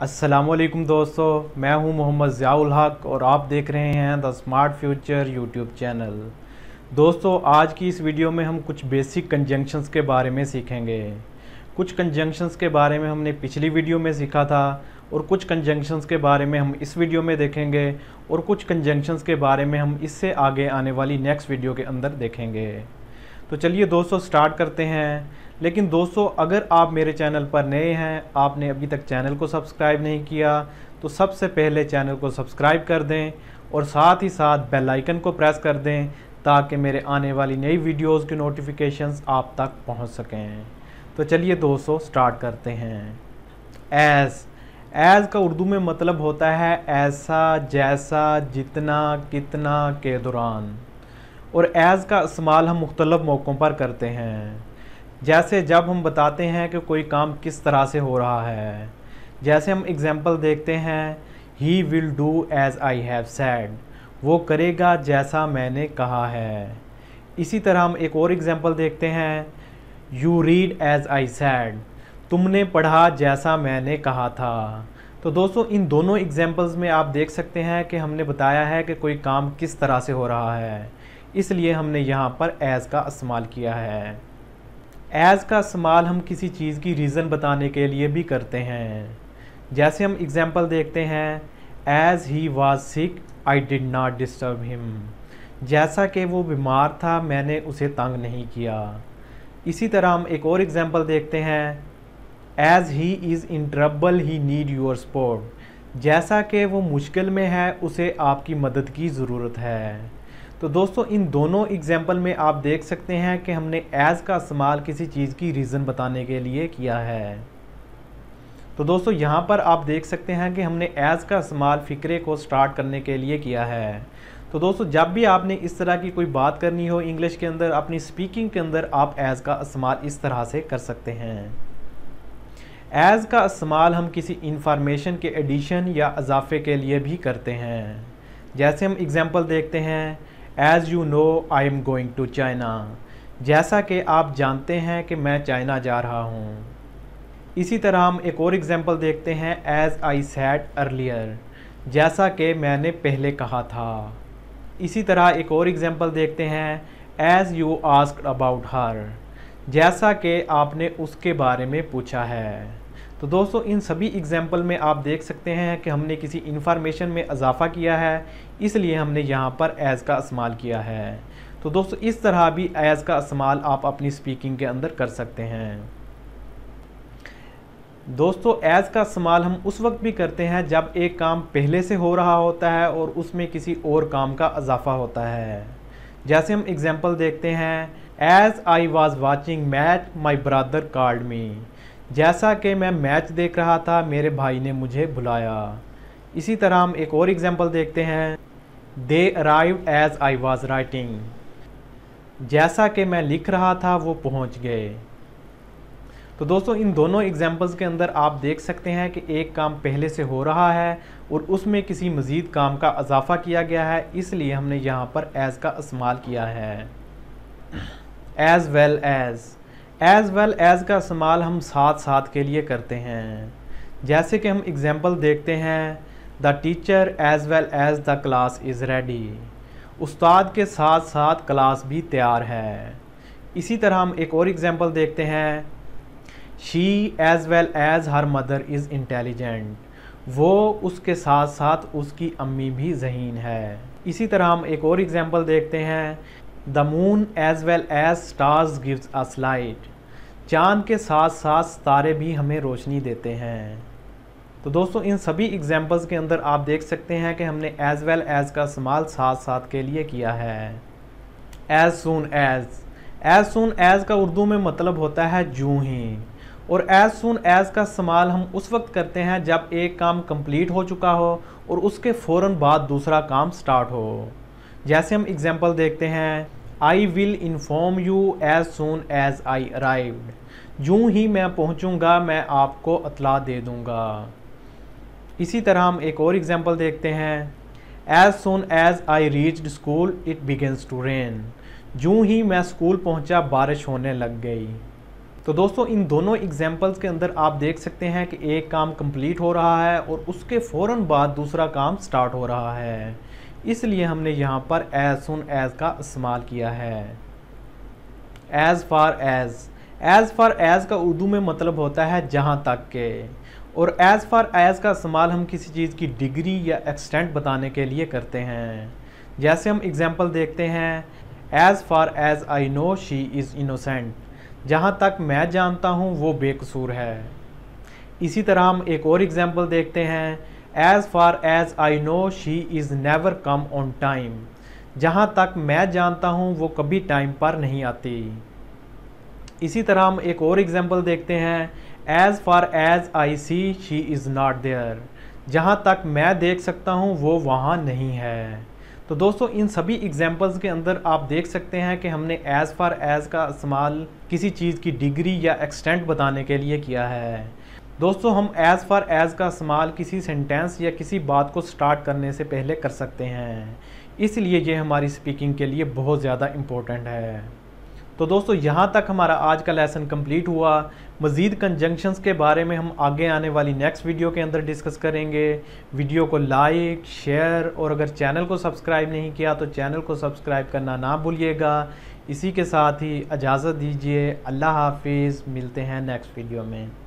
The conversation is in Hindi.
वालेकुम दोस्तों मैं हूं मोहम्मद ज़ियाउल हक और आप देख रहे हैं the smart future YouTube channel दोस्तों आज की इस वीडियो में हम कुछ बेसिक कंजंक्शंस के बारे में सीखेंगे कुछ कंजंक्शंस के बारे में हमने पिछली वीडियो में सीखा था और कुछ कंजंक्शंस के बारे में हम इस वीडियो में देखेंगे और कुछ कंजंक्शंस के बारे में हम इससे आगे आने वाली नेक्स्ट वीडियो के अंदर देखेंगे तो चलिए दोस्तों स्टार्ट करते हैं लेकिन दोस्तों अगर आप मेरे चैनल पर नए हैं आपने अभी तक चैनल को सब्सक्राइब नहीं किया तो सबसे पहले चैनल को सब्सक्राइब कर दें और साथ ही साथ बेल आइकन को प्रेस कर दें ताकि मेरे आने वाली नई वीडियोस की नोटिफिकेशंस आप तक पहुंच सकें तो चलिए दोस्तों स्टार्ट करते हैं एज़ एज़ का उर्दू में मतलब होता है ऐसा जैसा जितना कितना के दौरान और एज़ का इस्तेमाल हम मुख्तलफ़ मौक़ों पर करते हैं जैसे जब हम बताते हैं कि कोई काम किस तरह से हो रहा है जैसे हम एग्ज़ाम्पल देखते हैं he will do as I have said वो करेगा जैसा मैंने कहा है इसी तरह हम एक और एग्ज़ाम्पल देखते हैं you read as I said तुमने पढ़ा जैसा मैंने कहा था तो दोस्तों इन दोनों एग्ज़ाम्पल्स में आप देख सकते हैं कि हमने बताया है कि कोई काम किस तरह से हो रहा है इसलिए हमने यहाँ पर एज़ का इस्तेमाल किया है एज़ का इस्तेमाल हम किसी चीज़ की रीज़न बताने के लिए भी करते हैं जैसे हम एग्ज़ाम्पल देखते हैं as he was sick I did not disturb him जैसा कि वो बीमार था मैंने उसे तंग नहीं किया इसी तरह हम एक और एग्ज़ाम्पल देखते हैं as he is in trouble he need your support जैसा कि वो मुश्किल में है उसे आपकी मदद की ज़रूरत है तो दोस्तों इन दोनों एग्जाम्पल में आप देख सकते हैं कि हमने एज़ का इस्तेमाल किसी चीज़ की रीज़न बताने के लिए किया है तो दोस्तों यहाँ पर आप देख सकते हैं कि हमने एज़ का इस्तेमाल फ़िक्रे को स्टार्ट करने के लिए किया है तो दोस्तों जब भी आपने इस तरह की कोई बात करनी हो इंग्लिश के अंदर अपनी स्पीकिंग के अंदर आप एज़ का इस्तेमाल इस तरह से कर सकते हैं एज़ का इस्तेमाल हम किसी इंफॉर्मेशन के एडिशन या इजाफे के लिए भी करते हैं जैसे हम एग्ज़ाम्पल देखते हैं as you know I am going to China जैसा कि आप जानते हैं कि मैं चाइना जा रहा हूँ इसी तरह हम एक और एग्ज़ाम्पल देखते हैं एज़ आई सेट अर्लियर जैसा कि मैंने पहले कहा था इसी तरह एक और एग्ज़ाम्पल देखते हैं as you ask about her जैसा कि आपने उसके बारे में पूछा है तो दोस्तों इन सभी एग्जाम्पल में आप देख सकते हैं कि हमने किसी इन्फॉर्मेशन में इजाफा किया है इसलिए हमने यहाँ पर एज़ का इस्तेमाल किया है तो दोस्तों इस तरह भी एज़ का इस्तेमाल आप अपनी स्पीकिंग के अंदर कर सकते हैं दोस्तों एज़ का इस्तेमाल हम उस वक्त भी करते हैं जब एक काम पहले से हो रहा होता है और उसमें किसी और काम का इजाफा होता है जैसे हम एग्ज़ाम्पल देखते हैं as I was watching match my brother called me जैसा कि मैं मैच देख रहा था मेरे भाई ने मुझे बुलाया इसी तरह हम एक और एग्जाम्पल देखते हैं they arrive as I was writing जैसा कि मैं लिख रहा था वो पहुंच गए तो दोस्तों इन दोनों एग्जाम्पल्स के अंदर आप देख सकते हैं कि एक काम पहले से हो रहा है और उसमें किसी मज़ीद काम का अजाफा किया गया है इसलिए हमने यहाँ पर एज़ का इस्तेमाल किया है as well as as well as का इस्तेमाल हम साथ साथ के लिए करते हैं जैसे कि हम एग्ज़ाम्पल देखते हैं the teacher as well as the class is ready उस्ताद के साथ साथ क्लास भी तैयार है इसी तरह हम एक और एग्ज़ाम्पल देखते हैं she as well as her mother is intelligent वो उसके साथ साथ उसकी अम्मी भी जहीन है इसी तरह हम एक और एग्ज़ाम्पल देखते हैं the moon as well as stars gives us light चांद के साथ साथ तारे भी हमें रोशनी देते हैं तो दोस्तों इन सभी एग्जाम्पल्स के अंदर आप देख सकते हैं कि हमने एज वेल एज का इस्तेमाल साथ साथ के लिए किया है as soon as as soon as का उर्दू में मतलब होता है जू ही और एज सुन एज का इस्तेमाल हम उस वक्त करते हैं जब एक काम कंप्लीट हो चुका हो और उसके फ़ौर बाद दूसरा काम स्टार्ट हो जैसे हम एग्जाम्पल देखते हैं I will inform you as soon as I arrived जूँ ही मैं पहुँचूँगा मैं आपको अतला दे दूँगा इसी तरह हम एक और एग्ज़ाम्पल देखते हैं as soon as I reach school it begins to rain जूँ ही मैं स्कूल पहुँचा बारिश होने लग गई तो दोस्तों इन दोनों एग्जाम्पल्स के अंदर आप देख सकते हैं कि एक काम कंप्लीट हो रहा है और उसके फ़ौर बाद दूसरा काम स्टार्ट हो रहा है इसलिए हमने यहाँ पर एज सुन एज का इस्तेमाल किया है as far as as far as का उर्दू में मतलब होता है जहाँ तक के और एज़ फार एज़ का इस्तेमाल हम किसी चीज़ की डिग्री या एक्सटेंट बताने के लिए करते हैं जैसे हम एग्ज़ाम्पल देखते हैं as far as I know she is innocent जहाँ तक मैं जानता हूँ वो बेकसूर है इसी तरह हम एक और एग्ज़ाम्पल देखते हैं as far as I know she is never come on time जहाँ तक मैं जानता हूँ वो कभी टाइम पर नहीं आती इसी तरह हम एक और एग्ज़ाम्पल देखते हैं as far as I see she is not there जहाँ तक मैं देख सकता हूँ वो वहाँ नहीं है तो दोस्तों इन सभी एग्जाम्पल्स के अंदर आप देख सकते हैं कि हमने एज़ फार एज़ का इस्तेमाल किसी चीज़ की डिग्री या एक्सटेंट बताने के लिए किया है दोस्तों हम एज़ फॉर एज़ का इस्तेमाल किसी सेंटेंस या किसी बात को स्टार्ट करने से पहले कर सकते हैं इसलिए ये हमारी स्पीकिंग के लिए बहुत ज़्यादा इम्पोर्टेंट है तो दोस्तों यहाँ तक हमारा आज का लेसन कंप्लीट हुआ मज़ीद कंजंक्शंस के बारे में हम आगे आने वाली नेक्स्ट वीडियो के अंदर डिस्कस करेंगे वीडियो को लाइक शेयर और अगर चैनल को सब्सक्राइब नहीं किया तो चैनल को सब्सक्राइब करना ना भूलिएगा इसी के साथ ही इजाज़त दीजिए अल्लाह हाफिज़ मिलते हैं नेक्स्ट वीडियो में